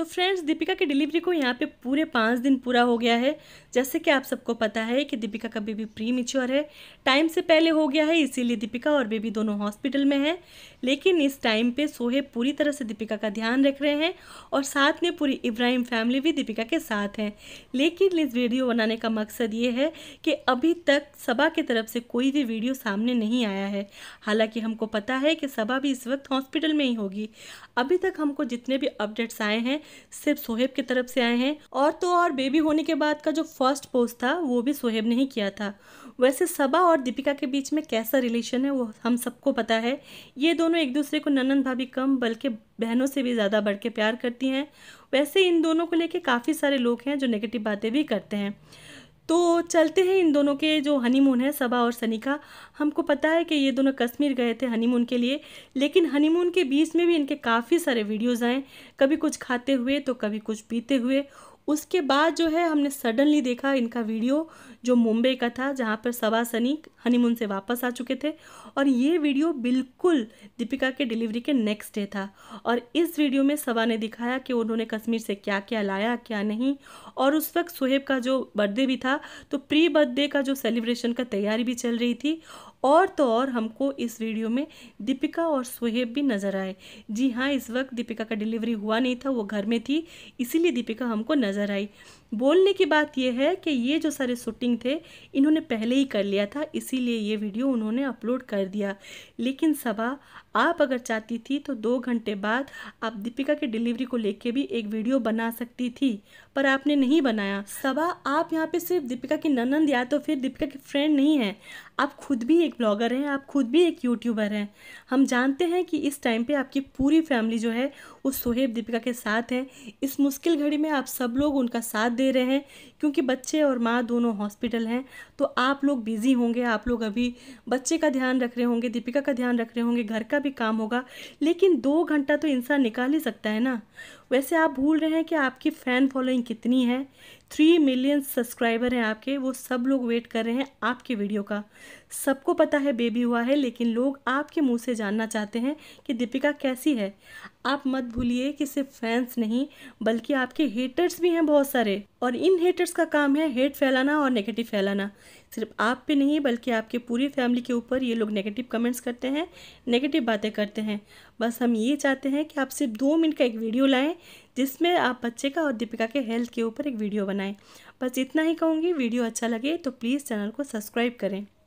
तो फ्रेंड्स दीपिका की डिलीवरी को यहाँ पे पूरे पाँच दिन पूरा हो गया है जैसे कि आप सबको पता है कि दीपिका का बेबी प्री मिच्योर है टाइम से पहले हो गया है इसीलिए दीपिका और बेबी दोनों हॉस्पिटल में हैं लेकिन इस टाइम पे सोहे पूरी तरह से दीपिका का ध्यान रख रहे हैं और साथ में पूरी इब्राहिम फैमिली भी दीपिका के साथ हैं लेकिन इस वीडियो बनाने का मकसद ये है कि अभी तक सबा की तरफ से कोई भी वीडियो सामने नहीं आया है हालांकि हमको पता है कि सबा भी इस वक्त हॉस्पिटल में ही होगी अभी तक हमको जितने भी अपडेट्स आए हैं सिर्फ सोहेब की तरफ से आए हैं और तो और बेबी होने के बाद का जो फर्स्ट पोस्ट था वो भी सोहेब ने ही किया था वैसे सबा और दीपिका के बीच में कैसा रिलेशन है वो हम सबको पता है ये दोनों एक दूसरे को ननन भाभी कम बल्कि बहनों से भी ज़्यादा बढ़ के प्यार करती हैं वैसे इन दोनों को लेके काफ़ी सारे लोग हैं जो नेगेटिव बातें भी करते हैं तो चलते हैं इन दोनों के जो हनीमून है सबा और सनी का हमको पता है कि ये दोनों कश्मीर गए थे हनीमून के लिए लेकिन हनीमून के बीच में भी इनके काफ़ी सारे वीडियोज़ आए कभी कुछ खाते हुए तो कभी कुछ पीते हुए उसके बाद जो है हमने सडनली देखा इनका वीडियो जो मुंबई का था जहाँ पर सवा सनी हनीमून से वापस आ चुके थे और ये वीडियो बिल्कुल दीपिका के डिलीवरी के नेक्स्ट डे था और इस वीडियो में सवा ने दिखाया कि उन्होंने कश्मीर से क्या क्या लाया क्या नहीं और उस वक्त सुहेब का जो बर्थडे भी था तो प्री बर्थडे का जो सेलिब्रेशन का तैयारी भी चल रही थी और तो और हमको इस वीडियो में दीपिका और सुहेब भी नज़र आए जी हाँ इस वक्त दीपिका का डिलीवरी हुआ नहीं था वो घर में थी इसीलिए दीपिका हमको नज़र आई बोलने की बात यह है कि ये जो सारे शूटिंग थे इन्होंने पहले ही कर लिया था इसीलिए ये वीडियो उन्होंने अपलोड कर दिया लेकिन सभा आप अगर चाहती थी तो दो घंटे बाद आप दीपिका के डिलीवरी को लेके भी एक वीडियो बना सकती थी पर आपने नहीं बनाया सभा आप यहाँ पे सिर्फ दीपिका की ननंद या तो फिर दीपिका की फ्रेंड नहीं है आप खुद भी एक ब्लॉगर हैं आप खुद भी एक यूट्यूबर हैं हम जानते हैं कि इस टाइम पे आपकी पूरी फैमिली जो है उस सोहेब दीपिका के साथ है इस मुश्किल घड़ी में आप सब लोग उनका साथ दे रहे हैं क्योंकि बच्चे और माँ दोनों हॉस्पिटल हैं तो आप लोग बिज़ी होंगे आप लोग अभी बच्चे का ध्यान रख रहे होंगे दीपिका का ध्यान रख रहे होंगे घर का भी काम होगा लेकिन दो घंटा तो इंसान निकाल ही सकता है ना वैसे आप भूल रहे हैं कि आपकी फ़ैन फॉलोइंग कितनी है थ्री मिलियन सब्सक्राइबर हैं आपके वो सब लोग वेट कर रहे हैं आपके वीडियो का सबको पता है बेबी हुआ है लेकिन लोग आपके मुंह से जानना चाहते हैं कि दीपिका कैसी है आप मत भूलिए कि सिर्फ फैंस नहीं बल्कि आपके हेटर्स भी हैं बहुत सारे और इन हेटर्स का काम है हेट फैलाना और नेगेटिव फैलाना सिर्फ आप पे नहीं बल्कि आपके पूरी फैमिली के ऊपर ये लोग नेगेटिव कमेंट्स करते हैं नेगेटिव बातें करते हैं बस हम ये चाहते हैं कि आप सिर्फ दो मिनट का एक वीडियो लाएं जिसमें आप बच्चे का और दीपिका के हेल्थ के ऊपर एक वीडियो बनाएं बस इतना ही कहूँगी वीडियो अच्छा लगे तो प्लीज़ चैनल को सब्सक्राइब करें